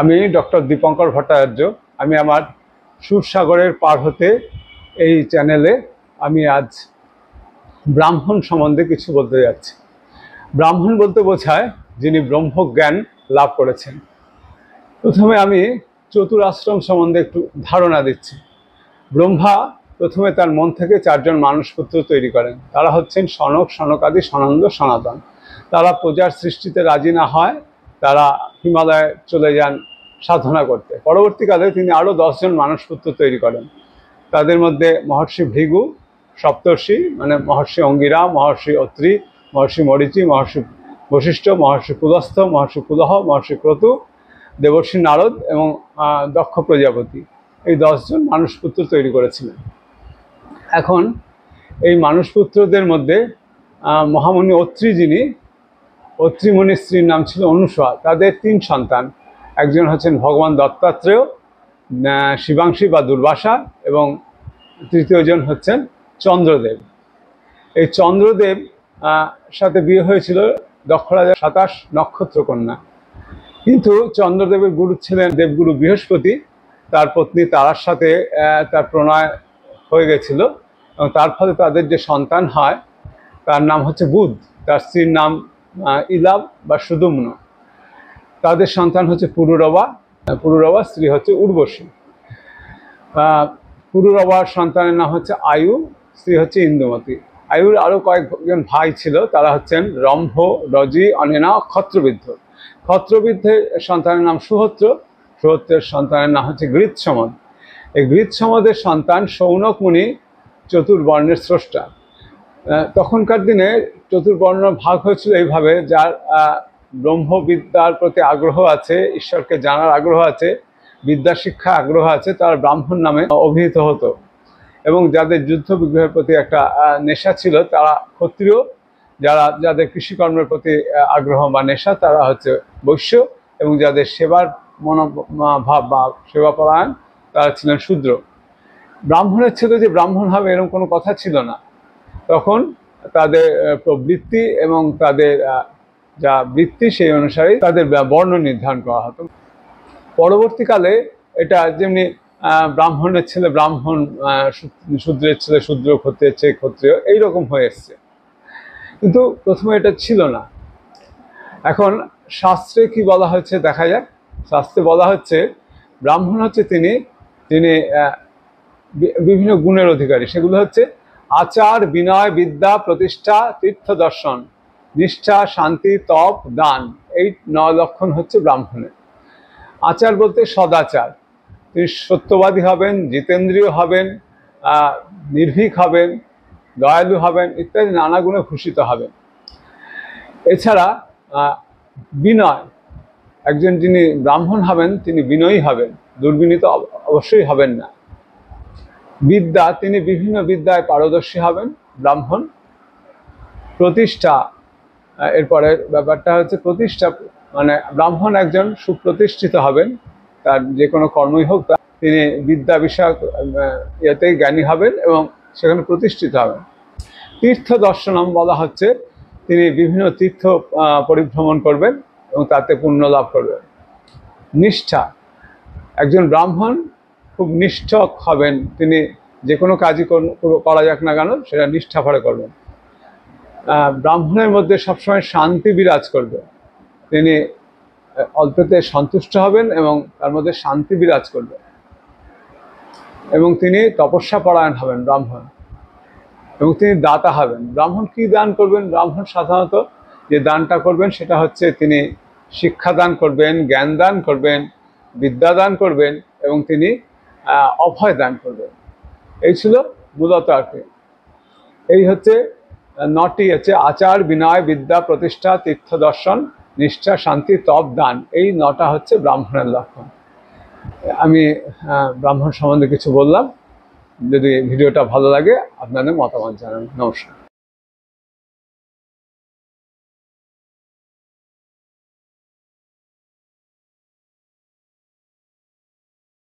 আমি ডক্টর দীপঙ্কর ভট্টাচার্য আমি আমার সুরসাগরের পার হতে এই চ্যানেলে আমি আজ ব্রাহ্মণ সম্বন্ধে কিছু বলতে যাচ্ছি ব্রাহ্মণ বলতে বোঝায় যিনি ব্রহ্মজ্ঞান লাভ করেছেন প্রথমে আমি চতুরাশ্রম সম্বন্ধে একটু ধারণা দিচ্ছি ব্রহ্মা প্রথমে তার মন থেকে চারজন মানুষপুত্র তৈরি করেন তারা হচ্ছেন সনক সনকাদি সনন্দ সনাতন তারা প্রজার সৃষ্টিতে রাজি না হয় তারা হিমালয়ে চলে যান সাধনা করতে পরবর্তীকালে তিনি আরও দশজন পুত্র তৈরি করেন তাদের মধ্যে মহর্ষি ভৃগু সপ্তর্ষি মানে মহর্ষি অঙ্গিরা মহর্ষি অত্রি মহর্ষি মরিচি মহর্ষি বশিষ্ঠ মহর্ষি কুলস্থ মহর্ষি কুলহ মহর্ষি ক্রতু দেবর্ষি নারদ এবং দক্ষ প্রজাপতি এই দশজন মানুষপুত্র তৈরি করেছিলেন এখন এই মানুষপুত্রদের মধ্যে মহামণি অত্রী যিনি ও ত্রিমণির স্ত্রীর নাম ছিল অনুসয়া তাদের তিন সন্তান একজন হচ্ছেন ভগবান দত্তাত্রেয় শিবাংশী বা দুর্বাসা এবং তৃতীয়জন হচ্ছেন চন্দ্রদেব এই চন্দ্রদেব সাথে বিয়ে হয়েছিল দক্ষরাজা সাতাশ কন্যা কিন্তু চন্দ্রদেবের গুরু ছিলেন দেবগুরু বৃহস্পতি তার পত্নী তারার সাথে তার প্রণয় হয়ে গেছিল এবং তার ফলে তাদের যে সন্তান হয় তার নাম হচ্ছে বুধ তার স্ত্রীর নাম ইলাব বা সুদুম্ন তাদের সন্তান হচ্ছে পুরুরবা পুরুরবা স্ত্রী হচ্ছে উর্বশী পুরুরবার সন্তানের নাম হচ্ছে আয়ু স্ত্রী হচ্ছে ইন্দুমতী আয়ুর আরও কয়েকজন ভাই ছিল তারা হচ্ছেন রম্ভ রজি অনেনা ক্ষত্রবিদ্ধ ক্ষত্রবিদ্ধের সন্তানের নাম সুহত্র সুহত্রের সন্তানের নাম হচ্ছে গৃৎসমদ এই গৃৎসমদের সন্তান সৌনক মুনি চতুর্বর্ণের স্রষ্টা তখনকার দিনে চতুর্বর্ণ ভাগ হয়েছিল এইভাবে যার ব্রহ্মবিদ্যার প্রতি আগ্রহ আছে ঈশ্বরকে জানার আগ্রহ আছে বিদ্যা শিক্ষা আগ্রহ আছে তার ব্রাহ্মণ নামে অভিহিত হতো এবং যাদের যুদ্ধ বিগ্রহের প্রতি একটা নেশা ছিল তারা ক্ষত্রিয় যারা যাদের কৃষিকর্মের প্রতি আগ্রহ বা নেশা তারা হচ্ছে বৈশ্য এবং যাদের সেবার মনোভাব বা সেবা পরায়ণ তারা ছিলেন শূদ্র ব্রাহ্মণের ছেলে যে ব্রাহ্মণ হবে এরকম কোনো কথা ছিল না তখন তাদের প্রবৃত্তি এবং তাদের যা বৃত্তি সেই অনুসারে তাদের বর্ণ নির্ধারণ করা হতো পরবর্তীকালে এটা যেমনি ব্রাহ্মণের ছেলে ব্রাহ্মণ শূদ্রের ছেলে শূদ্র ক্ষত্রিয়ের ছেলে ক্ষত্রিয় এইরকম হয়ে এসছে কিন্তু প্রথমে এটা ছিল না এখন শাস্ত্রে কি বলা হচ্ছে দেখা যাক শাস্ত্রে বলা হচ্ছে ব্রাহ্মণ হচ্ছে তিনি তিনি বিভিন্ন গুণের অধিকারী সেগুলো হচ্ছে আচার বিনয় বিদ্যা প্রতিষ্ঠা তীর্থ দর্শন নিষ্ঠা শান্তি তপ দান এই নয় লক্ষণ হচ্ছে ব্রাহ্মণের আচার বলতে সদাচার তিনি সত্যবাদী হবেন জিতেন্দ্রীয় হবেন নির্ভীক হবেন দয়ালু হবেন ইত্যাদি নানা গুণে ভূষিত হবেন এছাড়া বিনয় একজন যিনি ব্রাহ্মণ হবেন তিনি বিনয়ী হবেন দুর্বিনীত অবশ্যই হবেন না বিদ্যা তিনি বিভিন্ন বিদ্যায় পারদর্শী হবেন ব্রাহ্মণ প্রতিষ্ঠা এরপরে ব্যাপারটা হচ্ছে প্রতিষ্ঠা মানে ব্রাহ্মণ একজন সুপ্রতিষ্ঠিত হবেন তার যে কোনো কর্মই হোক তিনি বিদ্যা বিষয়ক ইয়েতেই জ্ঞানী হবেন এবং সেখানে প্রতিষ্ঠিত হবেন তীর্থ দর্শনম বলা হচ্ছে তিনি বিভিন্ন তীর্থ পরিভ্রমণ করবেন এবং তাতে পুণ্য লাভ করবেন নিষ্ঠা একজন ব্রাহ্মণ খুব নিষ্ঠক হবেন তিনি যে কোনো কাজই করা যাক না কেন সেটা নিষ্ঠা ভরে করবেন ব্রাহ্মণের মধ্যে সবসময় শান্তি বিরাজ করবে তিনি অল্পতে সন্তুষ্ট হবেন এবং তার মধ্যে শান্তি বিরাজ করবে এবং তিনি তপস্যা পরায়ণ হবেন ব্রাহ্মণ এবং তিনি দাতা হবেন ব্রাহ্মণ কি দান করবেন ব্রাহ্মণ সাধারণত যে দানটা করবেন সেটা হচ্ছে তিনি শিক্ষা দান করবেন জ্ঞান দান করবেন বিদ্যা দান করবেন এবং তিনি অভয় দান করবে এই ছিল মূলত আর কি এই হচ্ছে নটি হচ্ছে আচার বিনয় বিদ্যা প্রতিষ্ঠা তীর্থ দর্শন নিষ্ঠা শান্তি তপ দান এই নটা হচ্ছে ব্রাহ্মণের লক্ষণ আমি ব্রাহ্মণ সম্বন্ধে কিছু বললাম যদি ভিডিওটা ভালো লাগে আপনাদের মতামত জানান নমস্কার